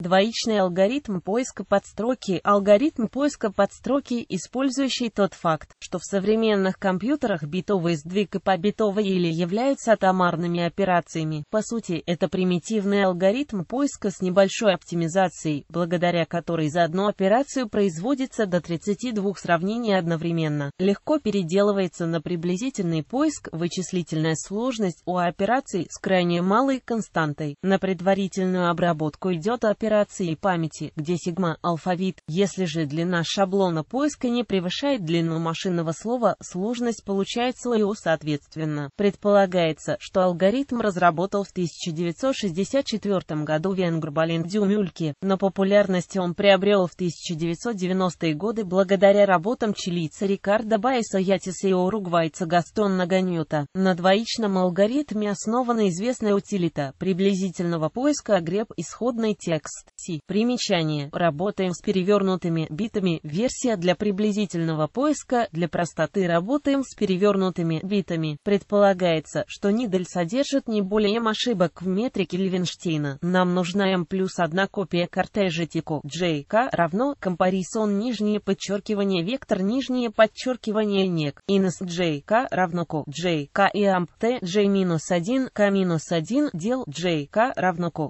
Двоичный алгоритм поиска подстроки – алгоритм поиска подстроки, использующий тот факт, что в современных компьютерах битовый сдвиг и побитовый или являются атомарными операциями. По сути, это примитивный алгоритм поиска с небольшой оптимизацией, благодаря которой за одну операцию производится до 32 сравнений одновременно. Легко переделывается на приблизительный поиск вычислительная сложность у операций с крайне малой константой. На предварительную обработку идет операция операции памяти, где сигма – алфавит. Если же длина шаблона поиска не превышает длину машинного слова, сложность получается ИО соответственно. Предполагается, что алгоритм разработал в 1964 году Венгрбалин Дюмюльки, но популярность он приобрел в 1990-е годы благодаря работам чилийца Рикардо Байса Ятиса и уругвайца Гастона Ганюта. На двоичном алгоритме основана известная утилита приблизительного поиска агреб исходный текст текст C. Примечание. Работаем с перевернутыми битами. Версия для приблизительного поиска. Для простоты работаем с перевернутыми битами. Предполагается, что Нидель содержит не более m ошибок в метрике Левенштейна. Нам нужна m плюс одна копия кортежа j к равно компарисон нижнее подчеркивание вектор нижнее подчеркивание нек. Инес к равно ко к и амп T J минус 1 К минус 1 дел j к равно ко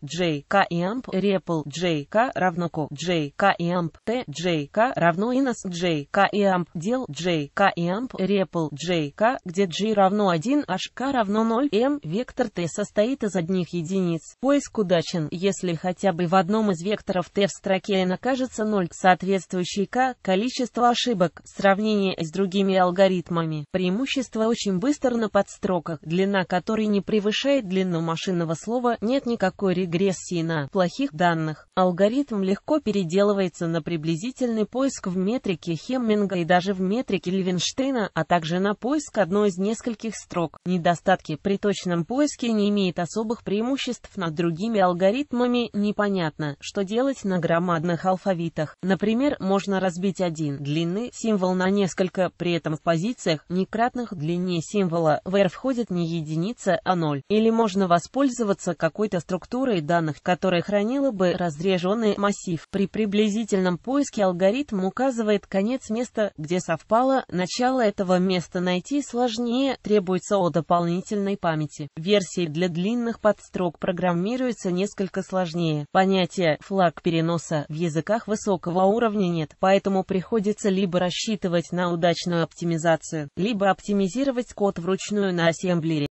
к и амп репл L J K равно ко J K и амп Т J K равно инос J K и амп дел J K и амп репл J K, где J равно 1, а K равно 0, M вектор Т состоит из одних единиц. Поиск удачен, если хотя бы в одном из векторов Т в строке N окажется 0, соответствующий К количество ошибок, сравнение с другими алгоритмами. Преимущество очень быстро на подстроках, длина которой не превышает длину машинного слова, нет никакой регрессии на плохих данных данных, алгоритм легко переделывается на приблизительный поиск в метрике Хемминга и даже в метрике Левенштейна, а также на поиск одной из нескольких строк. Недостатки при точном поиске не имеет особых преимуществ над другими алгоритмами, непонятно, что делать на громадных алфавитах. Например, можно разбить один длинный символ на несколько, при этом в позициях некратных длине символа в r входит не единица, а ноль. Или можно воспользоваться какой-то структурой данных, которая хранила бы разреженный массив. При приблизительном поиске алгоритм указывает конец места, где совпало, начало этого места найти сложнее, требуется о дополнительной памяти. Версии для длинных подстрок программируются несколько сложнее. Понятия «флаг переноса» в языках высокого уровня нет, поэтому приходится либо рассчитывать на удачную оптимизацию, либо оптимизировать код вручную на ассемблере.